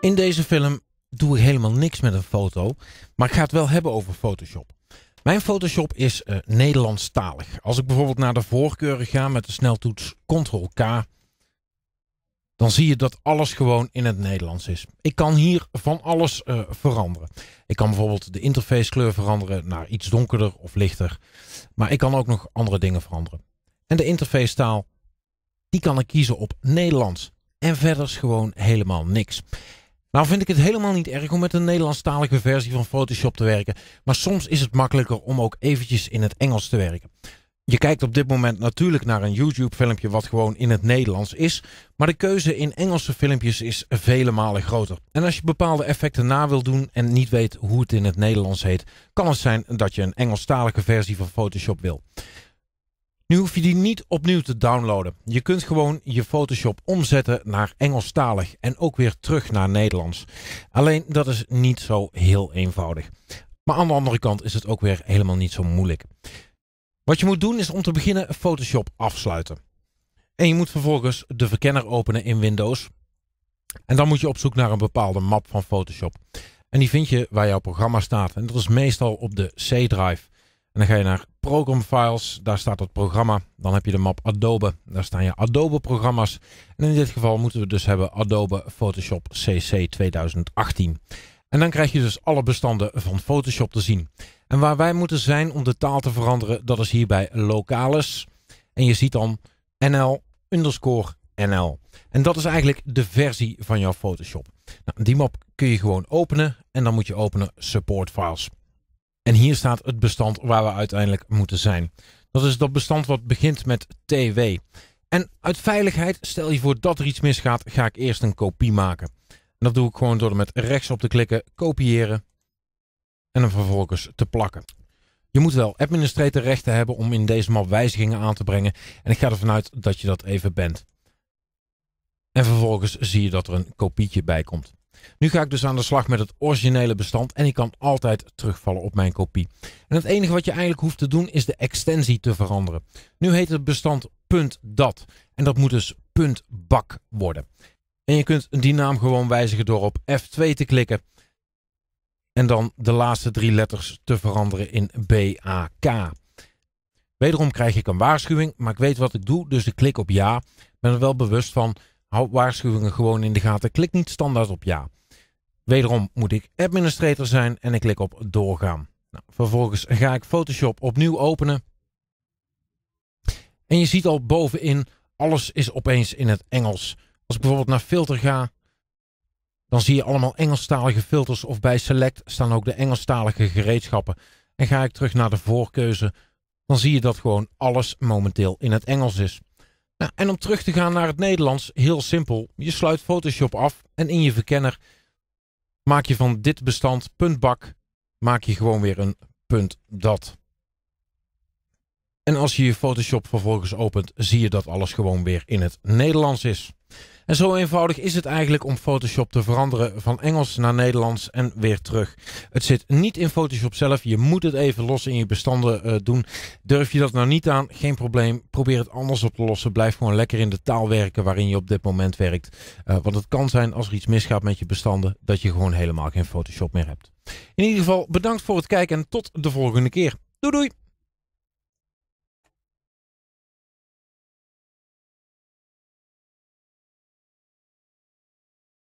In deze film doe ik helemaal niks met een foto, maar ik ga het wel hebben over Photoshop. Mijn Photoshop is eh, Nederlandstalig. Als ik bijvoorbeeld naar de voorkeuren ga met de sneltoets Ctrl-K, dan zie je dat alles gewoon in het Nederlands is. Ik kan hier van alles eh, veranderen. Ik kan bijvoorbeeld de interfacekleur veranderen naar iets donkerder of lichter. Maar ik kan ook nog andere dingen veranderen. En de interface taal, die kan ik kiezen op Nederlands. En verder is gewoon helemaal niks. Nou vind ik het helemaal niet erg om met een Nederlandstalige versie van Photoshop te werken. Maar soms is het makkelijker om ook eventjes in het Engels te werken. Je kijkt op dit moment natuurlijk naar een YouTube filmpje wat gewoon in het Nederlands is. Maar de keuze in Engelse filmpjes is vele malen groter. En als je bepaalde effecten na wil doen en niet weet hoe het in het Nederlands heet... kan het zijn dat je een Engelstalige versie van Photoshop wil. Nu hoef je die niet opnieuw te downloaden. Je kunt gewoon je Photoshop omzetten naar Engelstalig en ook weer terug naar Nederlands. Alleen dat is niet zo heel eenvoudig. Maar aan de andere kant is het ook weer helemaal niet zo moeilijk. Wat je moet doen is om te beginnen Photoshop afsluiten. En je moet vervolgens de verkenner openen in Windows. En dan moet je op zoek naar een bepaalde map van Photoshop. En die vind je waar jouw programma staat. En dat is meestal op de C-drive. En dan ga je naar Program Files, daar staat het programma. Dan heb je de map Adobe, daar staan je Adobe-programma's. En in dit geval moeten we dus hebben Adobe Photoshop CC 2018. En dan krijg je dus alle bestanden van Photoshop te zien. En waar wij moeten zijn om de taal te veranderen, dat is hierbij Localis. En je ziet dan NL underscore NL. En dat is eigenlijk de versie van jouw Photoshop. Nou, die map kun je gewoon openen en dan moet je openen Support Files. En hier staat het bestand waar we uiteindelijk moeten zijn. Dat is dat bestand wat begint met TW. En uit veiligheid, stel je voor dat er iets misgaat, ga ik eerst een kopie maken. En dat doe ik gewoon door er met rechts op te klikken, kopiëren en hem vervolgens te plakken. Je moet wel administrator rechten hebben om in deze map wijzigingen aan te brengen en ik ga ervan uit dat je dat even bent. En vervolgens zie je dat er een kopietje bij komt. Nu ga ik dus aan de slag met het originele bestand en ik kan altijd terugvallen op mijn kopie. En het enige wat je eigenlijk hoeft te doen is de extensie te veranderen. Nu heet het bestand .dat en dat moet dus .bak worden. En je kunt die naam gewoon wijzigen door op F2 te klikken. En dan de laatste drie letters te veranderen in BAK. Wederom krijg ik een waarschuwing, maar ik weet wat ik doe, dus ik klik op ja. Ik ben er wel bewust van Houd waarschuwingen gewoon in de gaten. Klik niet standaard op ja. Wederom moet ik administrator zijn en ik klik op doorgaan. Nou, vervolgens ga ik Photoshop opnieuw openen. En je ziet al bovenin, alles is opeens in het Engels. Als ik bijvoorbeeld naar filter ga, dan zie je allemaal Engelstalige filters. Of bij select staan ook de Engelstalige gereedschappen. En ga ik terug naar de voorkeuze, dan zie je dat gewoon alles momenteel in het Engels is. Nou, en om terug te gaan naar het Nederlands, heel simpel. Je sluit Photoshop af en in je verkenner maak je van dit bestand puntbak, maak je gewoon weer een punt dat. En als je je Photoshop vervolgens opent, zie je dat alles gewoon weer in het Nederlands is. En zo eenvoudig is het eigenlijk om Photoshop te veranderen van Engels naar Nederlands en weer terug. Het zit niet in Photoshop zelf. Je moet het even los in je bestanden eh, doen. Durf je dat nou niet aan? Geen probleem. Probeer het anders op te lossen. Blijf gewoon lekker in de taal werken waarin je op dit moment werkt. Eh, want het kan zijn als er iets misgaat met je bestanden dat je gewoon helemaal geen Photoshop meer hebt. In ieder geval bedankt voor het kijken en tot de volgende keer. Doei doei!